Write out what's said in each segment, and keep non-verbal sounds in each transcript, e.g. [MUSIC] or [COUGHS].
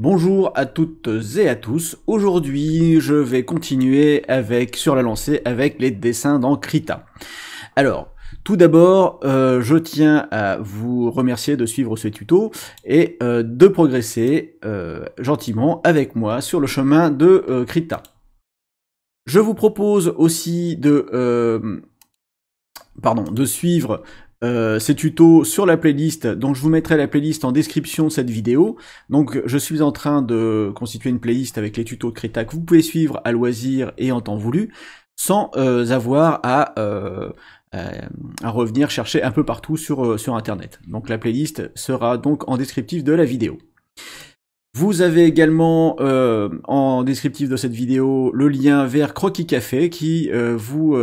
Bonjour à toutes et à tous, aujourd'hui je vais continuer avec sur la lancée avec les dessins dans Krita. Alors, tout d'abord, euh, je tiens à vous remercier de suivre ce tuto et euh, de progresser euh, gentiment avec moi sur le chemin de Krita. Je vous propose aussi de pardon, de suivre euh, ces tutos sur la playlist, donc je vous mettrai la playlist en description de cette vidéo. Donc je suis en train de constituer une playlist avec les tutos de Krita que vous pouvez suivre à loisir et en temps voulu, sans euh, avoir à, euh, à, revenir chercher un peu partout sur, sur Internet. Donc la playlist sera donc en descriptif de la vidéo. Vous avez également en descriptif de cette vidéo le lien vers Croquis Café qui vous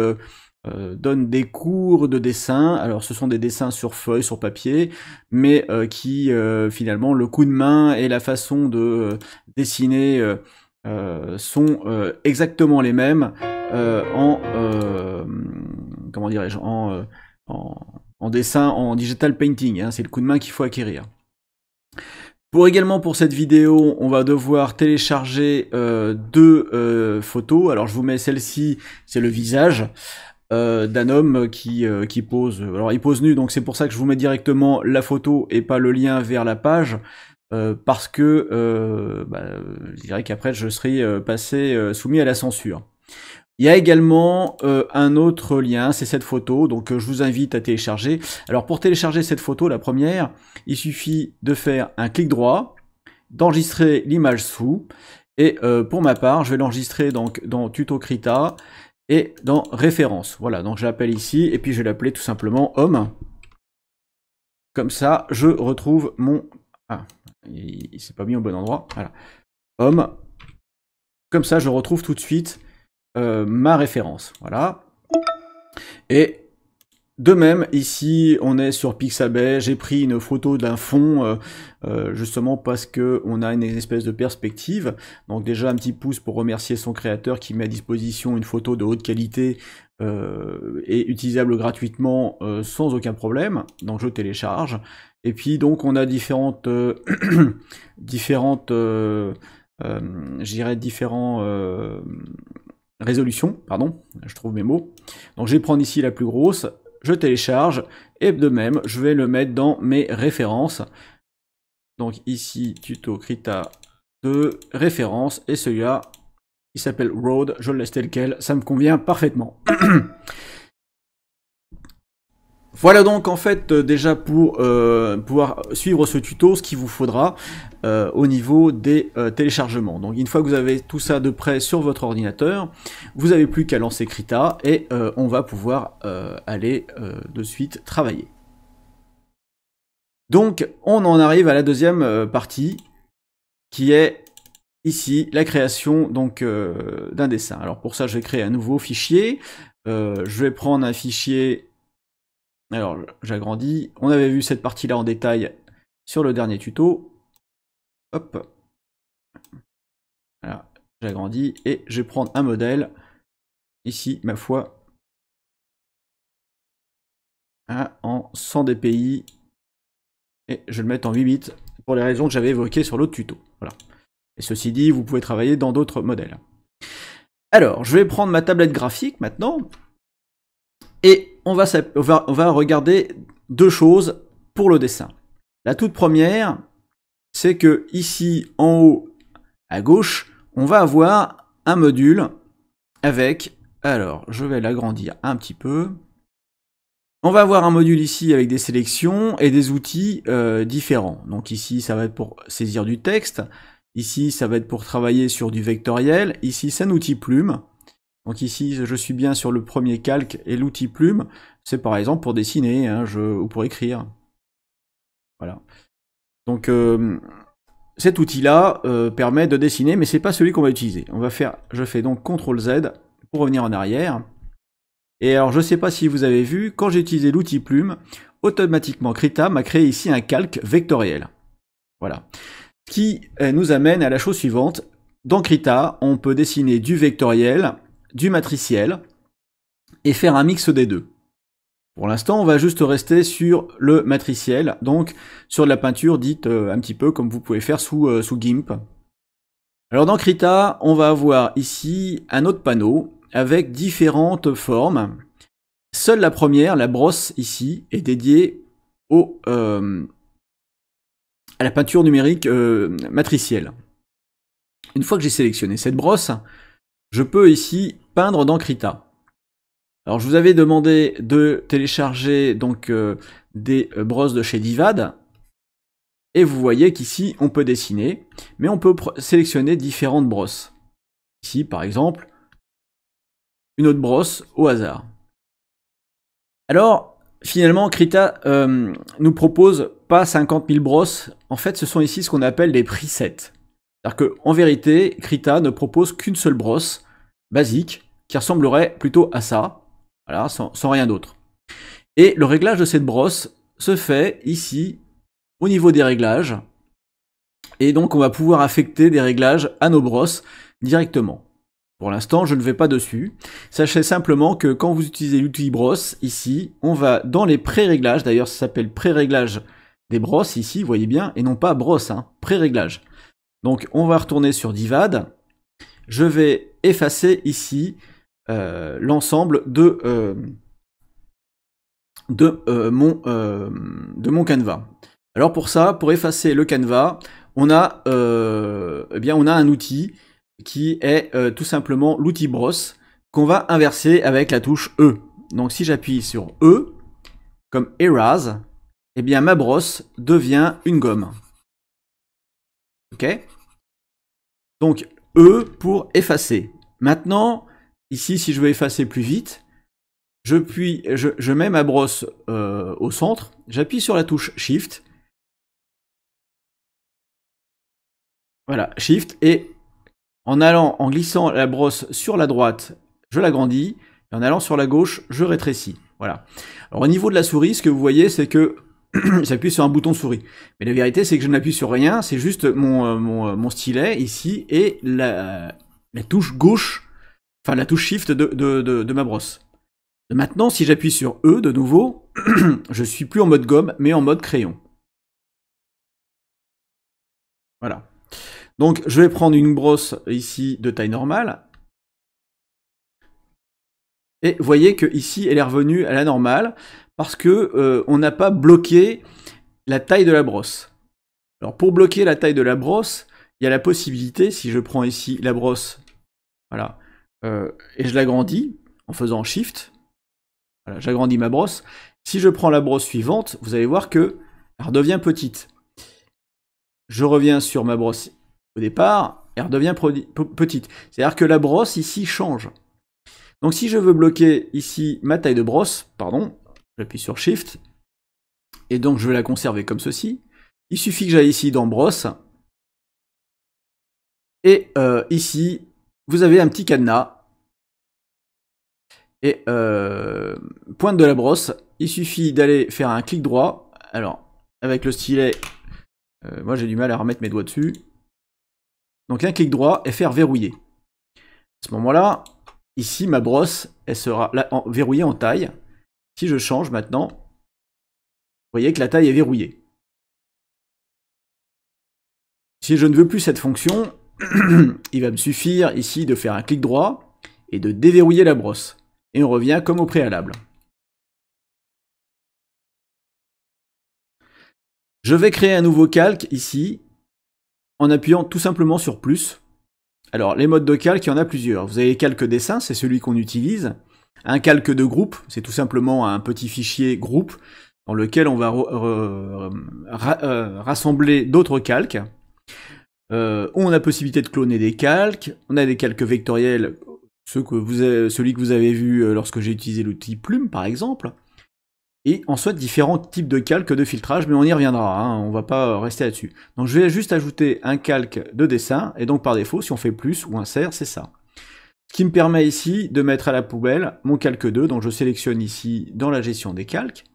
euh, donne des cours de dessin. Alors ce sont des dessins sur feuille, sur papier, mais euh, qui euh, finalement le coup de main et la façon de dessiner sont exactement les mêmes en comment dirais-je en, dessin en digital painting. Hein. C'est le coup de main qu'il faut acquérir. Pour également pour cette vidéo, on va devoir télécharger deux photos. Alors je vous mets celle-ci, c'est le visage. Euh, d'un homme qui, euh, qui pose. Euh, alors il pose nu, donc c'est pour ça que je vous mets directement la photo et pas le lien vers la page. parce que bah, je dirais qu'après je serai passé soumis à la censure. Il y a également un autre lien, c'est cette photo, donc je vous invite à télécharger. Alors pour télécharger cette photo, la première, il suffit de faire un clic droit, d'enregistrer l'image sous, et pour ma part, je vais l'enregistrer donc dans Tuto Krita, et dans référence. Voilà, donc j'appelle ici, et puis je vais l'appeler tout simplement homme. Comme ça, je retrouve mon... Ah, il, s'est pas mis au bon endroit. Voilà. Homme. Comme ça, je retrouve tout de suite euh, ma référence. Voilà. Et de même, ici, on est sur Pixabay, j'ai pris une photo d'un fond, euh, euh, justement parce que on a une espèce de perspective. Donc déjà, un petit pouce pour remercier son créateur qui met à disposition une photo de haute qualité euh, et utilisable gratuitement sans aucun problème. Donc je télécharge. Et puis donc, on a différentes... [COUGHS] différentes j'irais différents résolutions, pardon, je trouve mes mots. Donc je vais prendre ici la plus grosse je télécharge et de même je vais le mettre dans mes références. Donc ici tuto Krita 2 référence et celui-là il s'appelle Road, je le laisse tel quel, ça me convient parfaitement. [CLEARS THROAT] Voilà donc en fait euh, déjà pour euh, pouvoir suivre ce tuto, ce qu'il vous faudra euh, au niveau des téléchargements. Donc une fois que vous avez tout ça de près sur votre ordinateur, vous n'avez plus qu'à lancer Krita et on va pouvoir aller de suite travailler. Donc on en arrive à la deuxième partie qui est ici la création donc d'un dessin. Alors pour ça je vais créer un nouveau fichier. je vais prendre un fichier alors, j'agrandis. On avait vu cette partie-là en détail sur le dernier tuto. Hop. Voilà, j'agrandis. Et je vais prendre un modèle. Ici, ma foi. en 100 dpi. Et je vais le mettre en 8 bits pour les raisons que j'avais évoquées sur l'autre tuto. Voilà. Et ceci dit, vous pouvez travailler dans d'autres modèles. Alors, je vais prendre ma tablette graphique maintenant. Et on va, regarder deux choses pour le dessin. La toute première, c'est que ici en haut à gauche, on va avoir un module avec, alors je vais l'agrandir un petit peu, on va avoir un module ici avec des sélections et des outils euh, différents. Donc ici ça va être pour saisir du texte, ici ça va être pour travailler sur du vectoriel, ici c'est un outil plume, donc ici, je suis bien sur le premier calque et l'outil plume, c'est par exemple pour dessiner hein, je, ou pour écrire. Voilà. Donc euh, cet outil-là euh, permet de dessiner, mais c'est pas celui qu'on va utiliser. On va faire, je fais donc CTRL Z pour revenir en arrière. Et alors je sais pas si vous avez vu, quand j'ai utilisé l'outil plume, automatiquement Krita m'a créé ici un calque vectoriel. Voilà. Ce qui euh, nous amène à la chose suivante. Dans Krita, on peut dessiner du vectoriel du matriciel et faire un mix des deux. Pour l'instant, on va juste rester sur le matriciel, donc sur de la peinture dite euh, un petit peu comme vous pouvez faire sous, euh, sous GIMP. Alors dans Krita, on va avoir ici un autre panneau avec différentes formes. Seule la première, la brosse ici, est dédiée au, euh, à la peinture numérique matricielle. Une fois que j'ai sélectionné cette brosse, je peux ici peindre dans Krita. Alors je vous avais demandé de télécharger donc euh, des euh, brosses de chez Divad. Et vous voyez qu'ici on peut dessiner, mais on peut sélectionner différentes brosses. Ici par exemple, une autre brosse au hasard. Alors finalement Krita euh, nous propose pas 50 000 brosses, en fait ce sont ici ce qu'on appelle des presets. C'est-à-dire qu'en vérité, Krita ne propose qu'une seule brosse basique qui ressemblerait plutôt à ça, voilà, sans, rien d'autre. Et le réglage de cette brosse se fait ici au niveau des réglages. Et donc on va pouvoir affecter des réglages à nos brosses directement. Pour l'instant, je ne vais pas dessus. Sachez simplement que quand vous utilisez l'outil brosse, ici, on va dans les pré-réglages, d'ailleurs ça s'appelle pré-réglage des brosses ici, vous voyez bien, et non pas brosse, hein, pré-réglage. Donc on va retourner sur Divad. Je vais effacer ici euh, l'ensemble de, euh, de, euh, mon, de, mon, canevas. Alors pour ça, pour effacer le canevas, on a, eh bien on a un outil qui est tout simplement l'outil brosse qu'on va inverser avec la touche E. Donc si j'appuie sur E, comme Erase, eh bien ma brosse devient une gomme. Ok Donc E pour effacer. Maintenant, Ici, si je veux effacer plus vite, je, mets ma brosse euh, au centre, j'appuie sur la touche Shift. Voilà, Shift, et en allant, en glissant la brosse sur la droite, je l'agrandis, et en allant sur la gauche, je rétrécis. Voilà. Alors au niveau de la souris, ce que vous voyez, c'est que [CLEARS THROAT] j'appuie sur un bouton souris. Mais la vérité, c'est que je n'appuie sur rien, c'est juste mon, euh, euh, stylet ici et la touche gauche enfin la touche Shift de, ma brosse. Maintenant, si j'appuie sur E de nouveau, [CLEARS THROAT] je suis plus en mode gomme, mais en mode crayon. Voilà. Donc, je vais prendre une brosse ici de taille normale. Et vous voyez qu'ici, elle est revenue à la normale parce que euh, on n'a pas bloqué la taille de la brosse. Alors, pour bloquer la taille de la brosse, il y a la possibilité, si je prends ici la brosse, voilà, euh, et je l'agrandis en faisant Shift. j'agrandis ma brosse. Si je prends la brosse suivante, vous allez voir que elle redevient petite. Je reviens sur ma brosse au départ, elle redevient petite. C'est-à-dire que la brosse ici change. Donc si je veux bloquer ici ma taille de brosse, pardon, j'appuie sur Shift, et donc je vais la conserver comme ceci. Il suffit que j'aille ici dans brosse, et euh, ici, vous avez un petit cadenas et euh, pointe de la brosse, il suffit d'aller faire un clic droit. Alors, avec le stylet, euh, moi j'ai du mal à remettre mes doigts dessus. Donc un clic droit et faire verrouiller. À ce moment-là, ici ma brosse, elle sera verrouillée en taille. Si je change maintenant, vous voyez que la taille est verrouillée. Si je ne veux plus cette fonction, [CLEARS THROAT] il va me suffire ici de faire un clic droit et de déverrouiller la brosse et on revient comme au préalable. Je vais créer un nouveau calque ici en appuyant tout simplement sur plus. Alors les modes de calque, il y en a plusieurs. Vous avez les dessin, c'est celui qu'on utilise. Un calque de groupe, c'est tout simplement un petit fichier groupe dans lequel on va euh, rassembler d'autres calques. Euh, on a possibilité de cloner des calques, on a des calques vectoriels ceux que vous celui que vous avez vu euh, lorsque j'ai utilisé l'outil Plume, par exemple. Et ensuite, différents types de calques de filtrage, mais on y reviendra, hein, on va pas euh, rester là-dessus. Donc je vais juste ajouter un calque de dessin, et donc par défaut, si on fait plus ou insert, c'est ça. Ce qui me permet ici de mettre à la poubelle mon calque 2, donc je sélectionne ici dans la gestion des calques,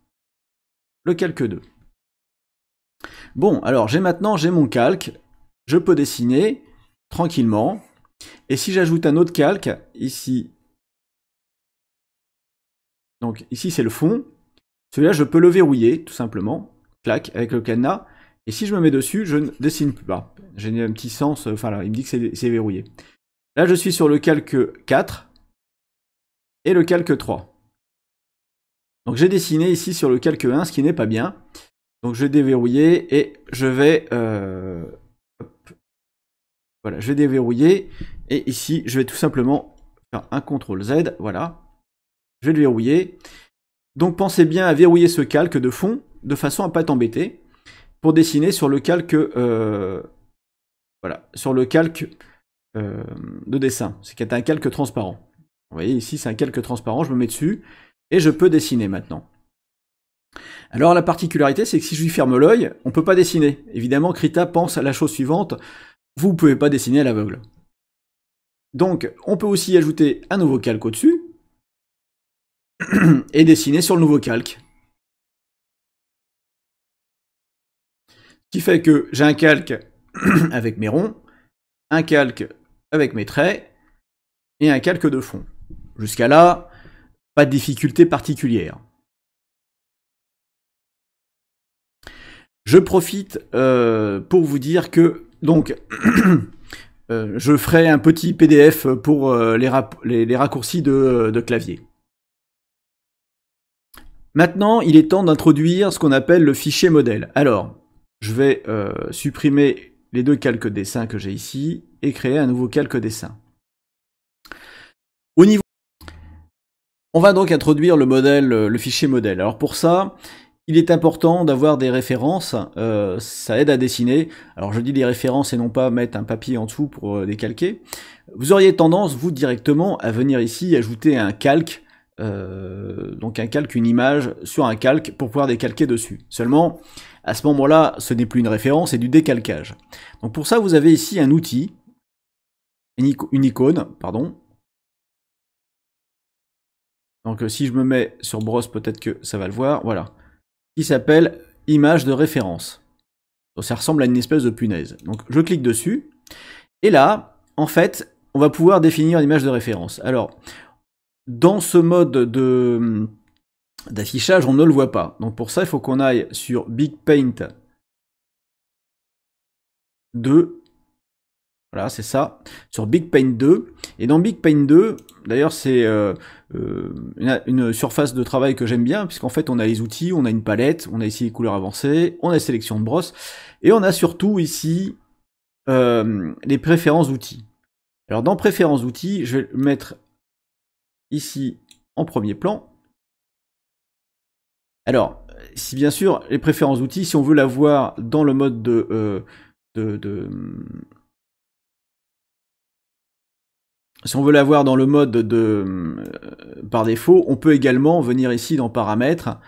le calque 2. Bon, alors j'ai maintenant, j'ai mon calque, je peux dessiner tranquillement, et si j'ajoute un autre calque, ici, donc ici c'est le fond, celui-là je peux le verrouiller tout simplement, clac, avec le cadenas, et si je me mets dessus, je ne dessine plus pas. Bah, j'ai un petit sens, euh, enfin là, il me dit que c'est verrouillé. Là je suis sur le calque 4 et le calque 3. Donc j'ai dessiné ici sur le calque 1, ce qui n'est pas bien. Donc je vais déverrouiller et je vais euh, voilà, je vais déverrouiller. Et ici, je vais tout simplement faire un CTRL Z. Voilà. Je vais le verrouiller. Donc pensez bien à verrouiller ce calque de fond de façon à ne pas t'embêter pour dessiner sur le calque euh, voilà, sur le calque euh, de dessin. C'est un calque transparent. Vous voyez ici, c'est un calque transparent, je me mets dessus et je peux dessiner maintenant. Alors la particularité, c'est que si je lui ferme l'œil, on ne peut pas dessiner. Évidemment, Krita pense à la chose suivante, vous ne pouvez pas dessiner à l'aveugle. Donc, on peut aussi ajouter un nouveau calque au-dessus [CLEARS THROAT] et dessiner sur le nouveau calque. Ce qui fait que j'ai un calque [CLEARS THROAT] avec mes ronds, un calque avec mes traits et un calque de fond. Jusqu'à là, pas de difficulté particulière. Je profite euh, pour vous dire que donc, [CLEARS THROAT] euh, je ferai un petit PDF pour euh, les, raccourcis euh, de, clavier. Maintenant, il est temps d'introduire ce qu'on appelle le fichier modèle. Alors, je vais supprimer les deux calques dessins que j'ai ici et créer un nouveau calque dessin. Au niveau... On va donc introduire le modèle, le fichier modèle. Alors pour ça, il est important d'avoir des références, euh, ça aide à dessiner. Alors je dis des références et non pas mettre un papier en dessous pour euh, décalquer. Vous auriez tendance, vous directement, à venir ici ajouter un calque, euh, donc un calque, une image sur un calque pour pouvoir décalquer dessus. Seulement, à ce moment-là, ce n'est plus une référence, c'est du décalcage. Donc pour ça, vous avez ici un outil, une icône, pardon, donc si je me mets sur brosse, peut-être que ça va le voir. Voilà qui s'appelle image de référence. ça ressemble à une espèce de punaise. Donc je clique dessus, et là, en fait, on va pouvoir définir l'image de référence. Alors, dans ce mode de d'affichage, on ne le voit pas. Donc pour ça, il faut qu'on aille sur Big Paint 2 voilà, c'est ça, sur Big Paint 2. Et dans Big Paint 2, d'ailleurs, c'est euh, euh, une, surface de travail que j'aime bien, puisqu'en fait, on a les outils, on a une palette, on a ici les couleurs avancées, on a sélection de brosses, et on a surtout ici euh, les préférences outils. Alors, dans préférences outils, je vais le mettre ici en premier plan. Alors, si bien sûr, les préférences outils, si on veut l'avoir dans le mode de si on veut l'avoir dans le mode de euh, par défaut, on peut également venir ici dans paramètres,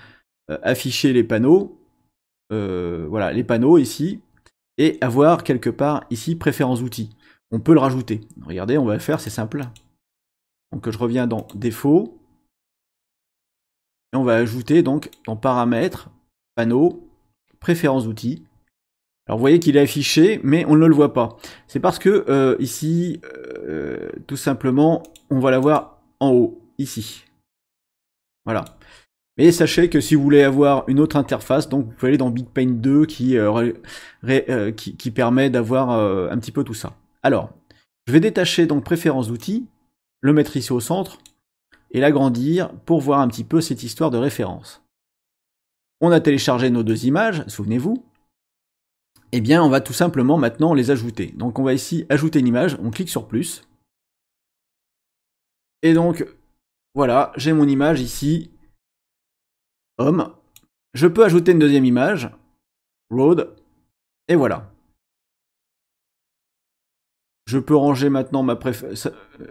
euh, afficher les panneaux, euh, voilà, les panneaux ici, et avoir quelque part ici préférences outils. On peut le rajouter. Regardez, on va le faire, c'est simple. Donc je reviens dans défaut. Et on va ajouter donc dans paramètres, panneaux, préférences outils. Alors vous voyez qu'il est affiché, mais on ne le voit pas. C'est parce que euh, ici, euh, tout simplement, on va l'avoir en haut, ici. Voilà. Mais sachez que si vous voulez avoir une autre interface, donc vous pouvez aller dans BigPaint 2 qui, euh, qui, qui permet d'avoir un petit peu tout ça. Alors, je vais détacher donc préférences d'outils, le mettre ici au centre, et l'agrandir pour voir un petit peu cette histoire de référence. On a téléchargé nos deux images, souvenez-vous, eh bien on va tout simplement maintenant les ajouter. Donc on va ici ajouter une image, on clique sur plus. Et donc voilà, j'ai mon image ici, homme. Je peux ajouter une deuxième image, road, et voilà. Je peux ranger maintenant ma, euh,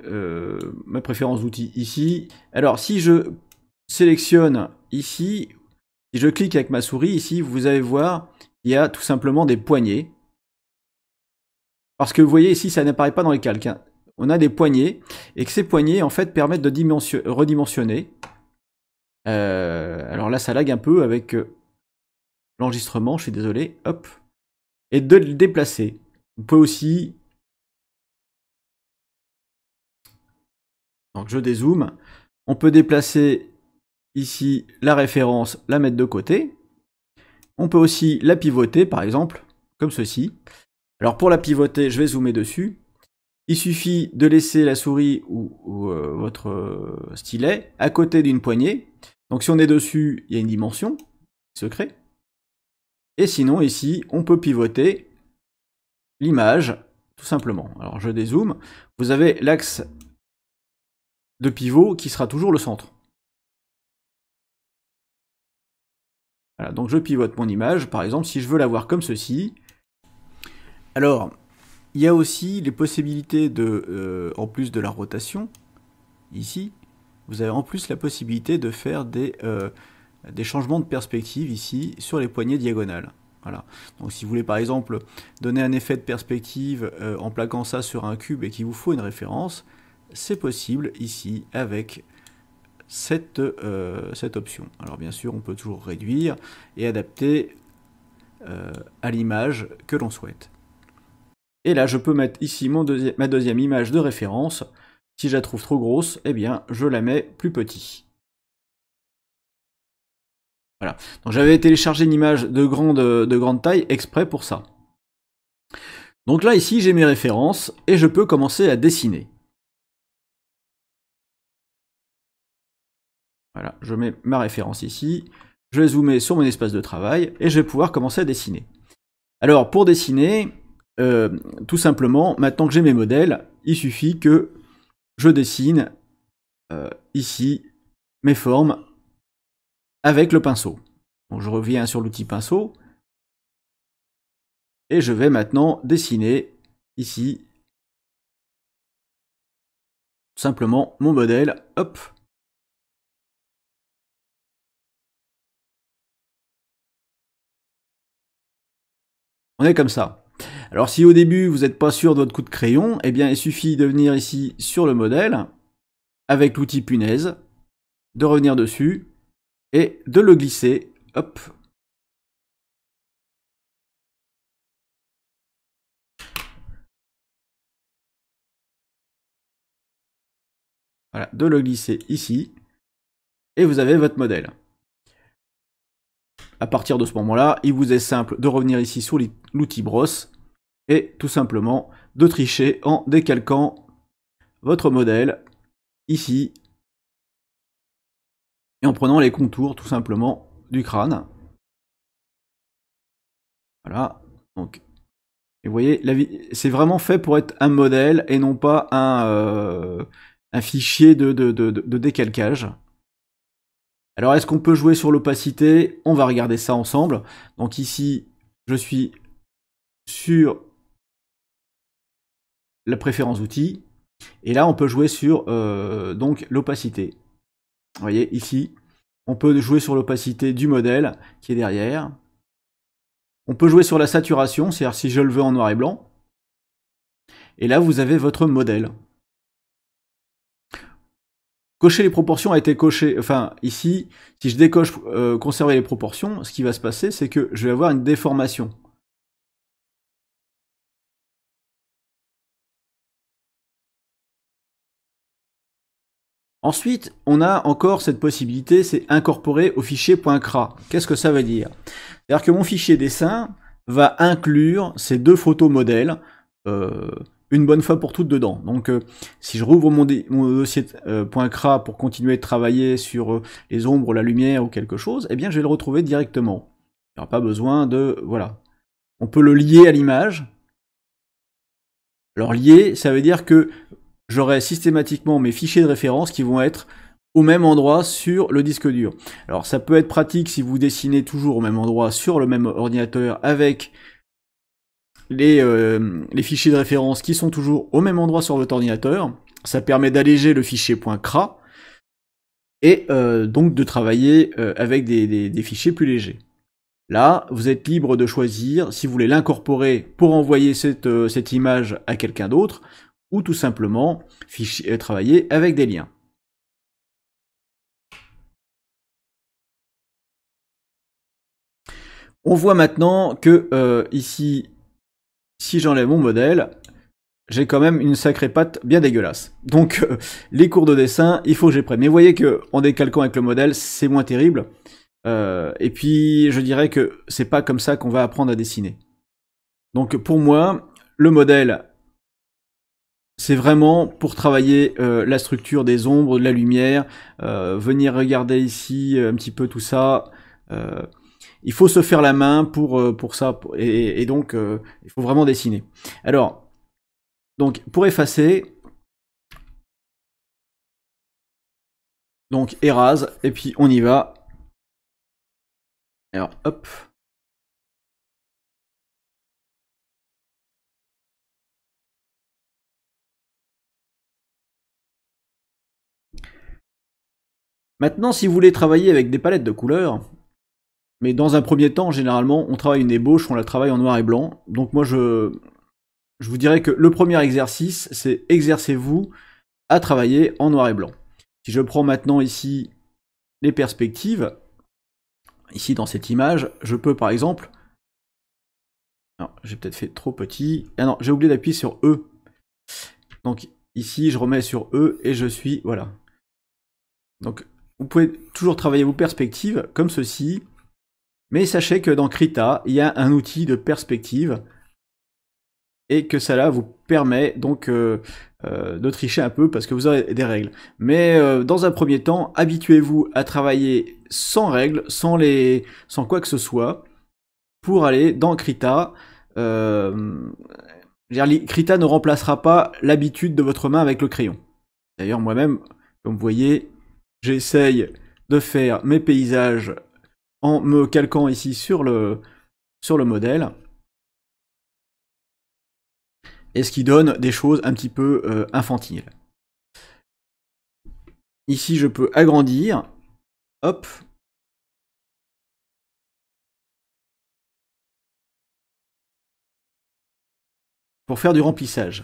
euh, ma préférence d'outils ici. Alors si je sélectionne ici, si je clique avec ma souris ici, vous allez voir il y a tout simplement des poignées. Parce que vous voyez ici, ça n'apparaît pas dans les calques. Hein. On a des poignées, et que ces poignées, en fait, permettent de redimensionner. Euh, alors là, ça lag un peu avec euh, l'enregistrement, je suis désolé. Hop. Et de le déplacer. On peut aussi... Donc je dézoome. On peut déplacer ici la référence, la mettre de côté. On peut aussi la pivoter, par exemple, comme ceci. Alors pour la pivoter, je vais zoomer dessus. Il suffit de laisser la souris ou, euh, votre stylet à côté d'une poignée. Donc si on est dessus, il y a une dimension qui se crée. Et sinon, ici, on peut pivoter l'image, tout simplement. Alors je dézoome. Vous avez l'axe de pivot qui sera toujours le centre. donc je pivote mon image, par exemple, si je veux la voir comme ceci. Alors, il y a aussi les possibilités de, euh, en plus de la rotation, ici, vous avez en plus la possibilité de faire des, euh, des changements de perspective ici sur les poignées diagonales. Voilà. Donc si vous voulez par exemple donner un effet de perspective euh, en plaquant ça sur un cube et qu'il vous faut une référence, c'est possible ici avec euh, cette, option. Alors bien sûr, on peut toujours réduire et adapter euh, à l'image que l'on souhaite. Et là, je peux mettre ici ma deuxième image de référence. Si je la trouve trop grosse, eh bien, je la mets plus petit Voilà. Donc j'avais téléchargé une image de grande taille exprès pour ça. Donc là, ici, j'ai mes références et je peux commencer à dessiner. Voilà, je mets ma référence ici, je vais zoomer sur mon espace de travail et je vais pouvoir commencer à dessiner. Alors pour dessiner, euh, tout simplement, maintenant que j'ai mes modèles, il suffit que je dessine euh, ici mes formes avec le pinceau. je reviens sur l'outil pinceau et je vais maintenant dessiner ici simplement mon modèle. Hop, On est comme ça. Alors si au début vous n'êtes pas sûr de votre coup de crayon, eh bien il suffit de venir ici sur le modèle, avec l'outil punaise, de revenir dessus, et de le glisser, hop, Voilà, de le glisser ici, et vous avez votre modèle. À partir de ce moment-là, il vous est simple de revenir ici sous l'outil brosse et tout simplement de tricher en décalquant votre modèle ici et en prenant les contours tout simplement du crâne. Voilà, donc et vous voyez, c'est vraiment fait pour être un modèle et non pas un, euh, fichier de, de, de décalcage. Alors est-ce qu'on peut jouer sur l'opacité On va regarder ça ensemble. Donc ici, je suis sur la préférence outils. Et là, on peut jouer sur euh, l'opacité. Vous voyez, ici, on peut jouer sur l'opacité du modèle qui est derrière. On peut jouer sur la saturation, c'est-à-dire si je le veux en noir et blanc. Et là, vous avez votre modèle cocher les proportions a été coché. Enfin, ici, si je décoche euh, conserver les proportions, ce qui va se passer, c'est que je vais avoir une déformation. Ensuite, on a encore cette possibilité, c'est incorporer au fichier .cra. Qu'est-ce que ça veut dire C'est-à-dire que mon fichier dessin va inclure ces deux photos modèles, euh, une bonne fois pour toutes dedans. Donc euh, si je rouvre mon, dossier euh, .cra pour continuer de travailler sur euh, les ombres, la lumière ou quelque chose, eh bien je vais le retrouver directement. Il n'y aura pas besoin de... Voilà. On peut le lier à l'image. Alors lier, ça veut dire que j'aurai systématiquement mes fichiers de référence qui vont être au même endroit sur le disque dur. Alors ça peut être pratique si vous dessinez toujours au même endroit sur le même ordinateur avec euh, les, fichiers de référence qui sont toujours au même endroit sur votre ordinateur. Ça permet d'alléger le fichier .cra et euh, donc de travailler euh, avec des, fichiers plus légers. Là, vous êtes libre de choisir si vous voulez l'incorporer pour envoyer cette, image à quelqu'un d'autre ou tout simplement travailler avec des liens. On voit maintenant que ici si j'enlève mon modèle, j'ai quand même une sacrée patte bien dégueulasse. Donc euh, les cours de dessin, il faut que j'ai prenne. Mais vous voyez que en décalquant avec le modèle, c'est moins terrible. Euh, et puis je dirais que c'est pas comme ça qu'on va apprendre à dessiner. Donc pour moi, le modèle, c'est vraiment pour travailler euh, la structure des ombres, de la lumière, venir regarder ici un petit peu tout ça il faut se faire la main pour, euh, pour ça, et, donc euh, il faut vraiment dessiner. Alors, donc pour effacer, donc érase, et puis on y va. Alors, hop. Maintenant, si vous voulez travailler avec des palettes de couleurs, mais dans un premier temps, généralement, on travaille une ébauche, on la travaille en noir et blanc. Donc moi, je, je vous dirais que le premier exercice, c'est exercez-vous à travailler en noir et blanc. Si je prends maintenant ici les perspectives, ici dans cette image, je peux par exemple... J'ai peut-être fait trop petit. Ah non, j'ai oublié d'appuyer sur E. Donc ici, je remets sur E et je suis... Voilà. Donc vous pouvez toujours travailler vos perspectives comme ceci. Mais sachez que dans Krita, il y a un outil de perspective et que cela vous permet donc euh, euh, de tricher un peu parce que vous aurez des règles. Mais euh, dans un premier temps, habituez-vous à travailler sans règles, sans les, sans quoi que ce soit, pour aller dans Krita. Krita ne remplacera pas l'habitude de votre main avec le crayon. D'ailleurs, moi-même, comme vous voyez, j'essaye de faire mes paysages en me calquant ici sur le, sur le modèle. Et ce qui donne des choses un petit peu euh, infantiles. Ici, je peux agrandir. Hop. Pour faire du remplissage.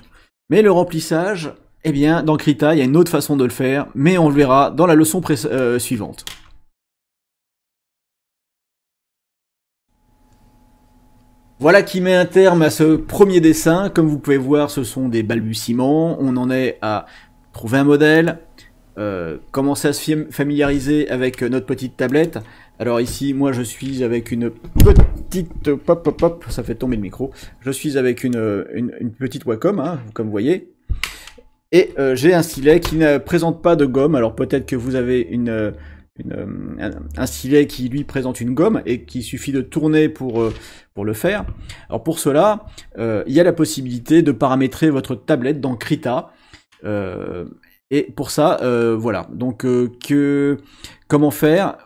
Mais le remplissage, eh bien, dans Krita, il y a une autre façon de le faire, mais on le verra dans la leçon euh, suivante. Voilà qui met un terme à ce premier dessin. Comme vous pouvez voir, ce sont des balbutiements. On en est à trouver un modèle, euh, commencer à se familiariser avec euh, notre petite tablette. Alors ici, moi je suis avec une petite... Pop, pop, pop, ça fait tomber le micro. Je suis avec une, petite Wacom, hein, comme vous voyez. Et euh, j'ai un stylet qui ne présente pas de gomme. Alors peut-être que vous avez une... Euh, un stylet qui lui présente une gomme et qui suffit de tourner pour, euh, pour le faire. Alors pour cela, euh, il y a la possibilité de paramétrer votre tablette dans Krita. et pour ça, voilà. Donc que comment faire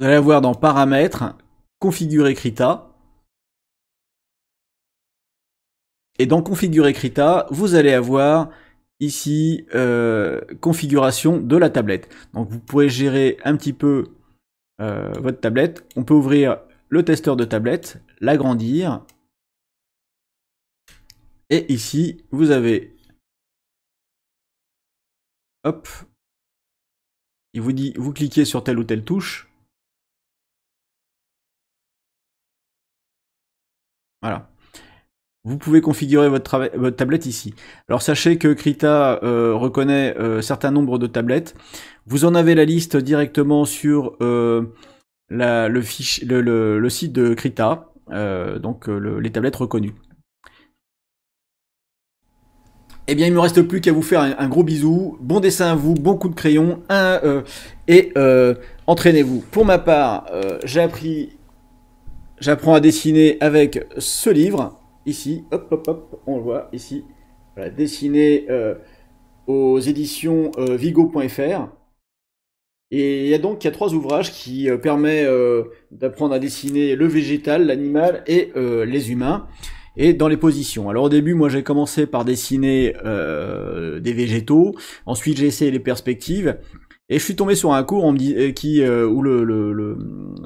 Vous allez avoir dans Paramètres, Configurer Krita. Et dans Configurer Krita, vous allez avoir ici euh, configuration de la tablette. Donc vous pouvez gérer un petit peu euh, votre tablette. On peut ouvrir le testeur de tablette, l'agrandir. Et ici, vous avez... Hop. Il vous dit, vous cliquez sur telle ou telle touche. Voilà vous pouvez configurer votre, tablette ici. Alors sachez que Krita euh, reconnaît certains euh, certain nombre de tablettes. Vous en avez la liste directement sur euh, le, site de Krita, donc les tablettes reconnues. Eh bien, il me reste plus qu'à vous faire un, gros bisou. Bon dessin à vous, bon coup de crayon, et entraînez-vous. Pour ma part, j'apprends à dessiner avec ce livre ici, hop, hop, hop, on le voit ici, voilà, dessiné euh, aux éditions euh, vigo.fr. Et il y a donc il y trois ouvrages qui euh, permettent d'apprendre à dessiner le végétal, l'animal et les humains, et dans les positions. Alors au début, moi j'ai commencé par dessiner des végétaux, ensuite j'ai essayé les perspectives, et je suis tombé sur un cours euh, qui, euh, où le,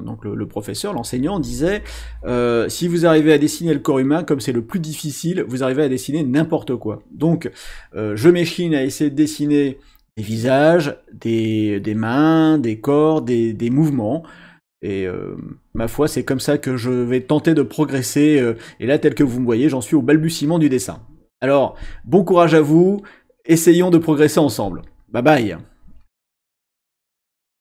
donc le, professeur, l'enseignant, disait euh, si vous arrivez à dessiner le corps humain, comme c'est le plus difficile, vous arrivez à dessiner n'importe quoi. Donc, je m'échine à essayer de dessiner des visages, des, mains, des corps, des, des mouvements. Et ma foi, c'est comme ça que je vais tenter de progresser. et là, tel que vous me voyez, j'en suis au balbutiement du dessin. Alors, bon courage à vous. Essayons de progresser ensemble. Bye bye